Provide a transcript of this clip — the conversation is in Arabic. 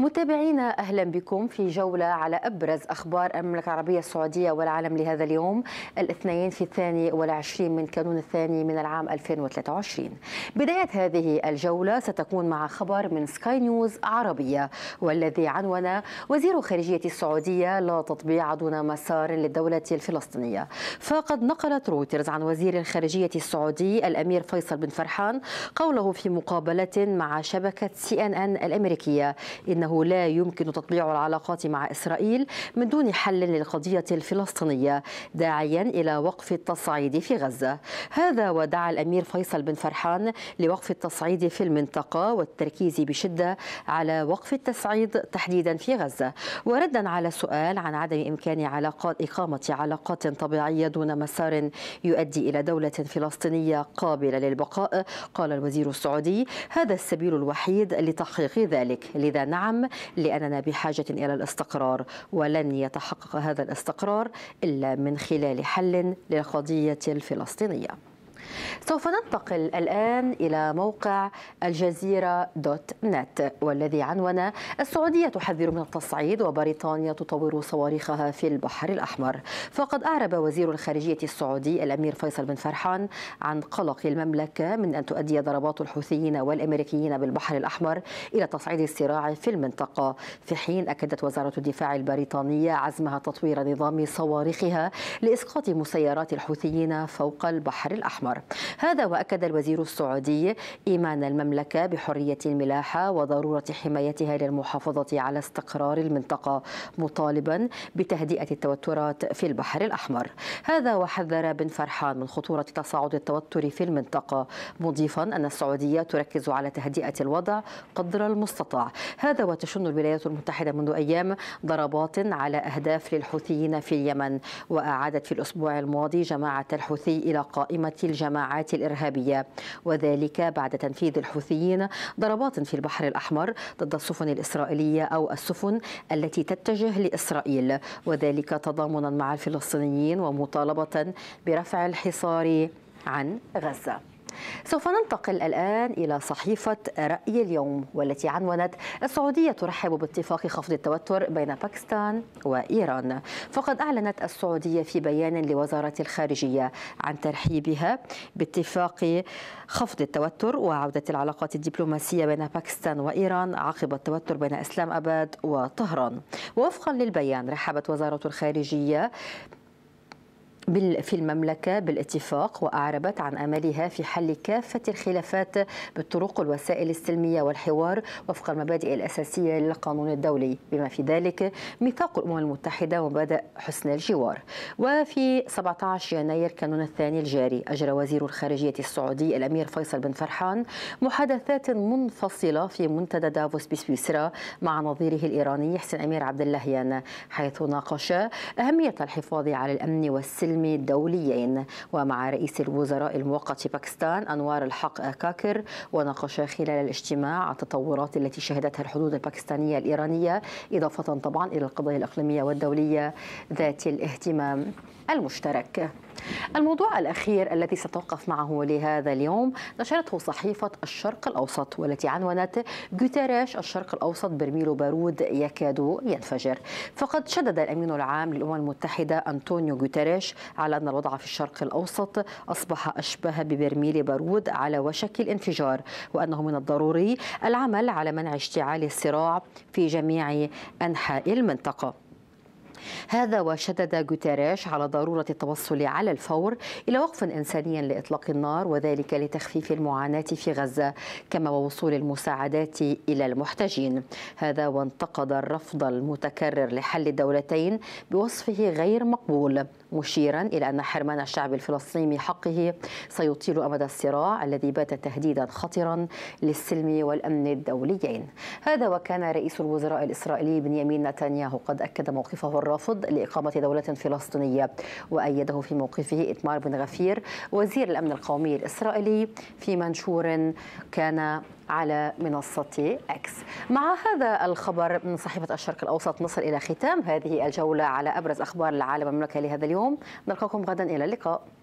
متابعينا أهلا بكم في جولة على أبرز أخبار المملكة العربية السعودية والعالم لهذا اليوم الاثنين في الثاني والعشرين من كانون الثاني من العام 2023 بداية هذه الجولة ستكون مع خبر من سكاي نيوز عربية والذي عنون وزير خارجية السعودية لا تطبيع دون مسار للدولة الفلسطينية فقد نقلت رويترز عن وزير الخارجية السعودي الأمير فيصل بن فرحان قوله في مقابلة مع شبكة سي ان ان الأمريكية إنه أنه لا يمكن تطبيع العلاقات مع إسرائيل من دون حل للقضية الفلسطينية داعيا إلى وقف التصعيد في غزة هذا ودعا الأمير فيصل بن فرحان لوقف التصعيد في المنطقة والتركيز بشدة على وقف التصعيد تحديدا في غزة وردا على سؤال عن عدم إمكان علاقات إقامة علاقات طبيعية دون مسار يؤدي إلى دولة فلسطينية قابلة للبقاء قال الوزير السعودي هذا السبيل الوحيد لتحقيق ذلك لذا نعم العام لأننا بحاجة إلى الاستقرار ولن يتحقق هذا الاستقرار إلا من خلال حل للقضية الفلسطينية سوف ننتقل الآن إلى موقع الجزيرة دوت نت والذي عنون السعودية تحذر من التصعيد وبريطانيا تطور صواريخها في البحر الأحمر فقد أعرب وزير الخارجية السعودي الأمير فيصل بن فرحان عن قلق المملكة من أن تؤدي ضربات الحوثيين والأمريكيين بالبحر الأحمر إلى تصعيد الصراع في المنطقة في حين أكدت وزارة الدفاع البريطانية عزمها تطوير نظام صواريخها لإسقاط مسيرات الحوثيين فوق البحر الأحمر الأحمر هذا وأكد الوزير السعودي إيمان المملكة بحرية الملاحة وضرورة حمايتها للمحافظة على استقرار المنطقة مطالبا بتهدئة التوترات في البحر الأحمر هذا وحذر بن فرحان من خطورة تصاعد التوتر في المنطقة مضيفا أن السعودية تركز على تهدئة الوضع قدر المستطاع هذا وتشن الولايات المتحدة منذ أيام ضربات على أهداف للحوثيين في اليمن وأعادت في الأسبوع الماضي جماعة الحوثي إلى قائمة الج... الجماعات الإرهابية وذلك بعد تنفيذ الحوثيين ضربات في البحر الأحمر ضد السفن الإسرائيلية أو السفن التي تتجه لإسرائيل وذلك تضامنا مع الفلسطينيين ومطالبة برفع الحصار عن غزة سوف ننتقل الآن إلى صحيفة رأي اليوم والتي عنونت السعودية ترحب باتفاق خفض التوتر بين باكستان وإيران فقد أعلنت السعودية في بيان لوزارة الخارجية عن ترحيبها باتفاق خفض التوتر وعودة العلاقات الدبلوماسية بين باكستان وإيران عقب التوتر بين إسلام أباد وطهران ووفقا للبيان رحبت وزارة الخارجية في المملكة بالاتفاق وأعربت عن أملها في حل كافة الخلافات بالطرق والوسائل السلمية والحوار وفق المبادئ الأساسية للقانون الدولي بما في ذلك ميثاق الأمم المتحدة ومبادئ حسن الجوار وفي 17 يناير كانون الثاني الجاري أجرى وزير الخارجية السعودي الأمير فيصل بن فرحان محادثات منفصلة في منتدى دافوس بسويسرا مع نظيره الإيراني حسن أمير عبد اللهيان حيث ناقش أهمية الحفاظ على الأمن والسلم السلمي الدوليين ومع رئيس الوزراء المؤقت باكستان أنوار الحق كاكر وناقش خلال الاجتماع التطورات التي شهدتها الحدود الباكستانية الإيرانية إضافة طبعا إلى القضايا الإقليمية والدولية ذات الاهتمام المشترك الموضوع الأخير الذي ستوقف معه لهذا اليوم نشرته صحيفة الشرق الأوسط والتي عنونت جوتيريش الشرق الأوسط برميل بارود يكاد ينفجر فقد شدد الأمين العام للأمم المتحدة أنطونيو جوتيريش على أن الوضع في الشرق الأوسط أصبح أشبه ببرميل بارود على وشك الانفجار وأنه من الضروري العمل على منع اشتعال الصراع في جميع أنحاء المنطقة هذا وشدد غوتيريش على ضرورة التوصل على الفور إلى وقف إنساني لإطلاق النار وذلك لتخفيف المعاناة في غزة كما ووصول المساعدات إلى المحتاجين هذا وانتقد الرفض المتكرر لحل الدولتين بوصفه غير مقبول مشيرا إلى أن حرمان الشعب الفلسطيني حقه سيطيل أمد الصراع الذي بات تهديدا خطرا للسلم والأمن الدوليين هذا وكان رئيس الوزراء الإسرائيلي بنيامين نتنياهو قد أكد موقفه الرافض لإقامة دولة فلسطينية وأيده في موقفه إتمار بن غفير وزير الأمن القومي الإسرائيلي في منشور كان على منصة أكس مع هذا الخبر من صحيفة الشرق الأوسط نصل إلى ختام هذه الجولة على أبرز أخبار العالم المملكة لهذا اليوم نلقاكم غدا إلى اللقاء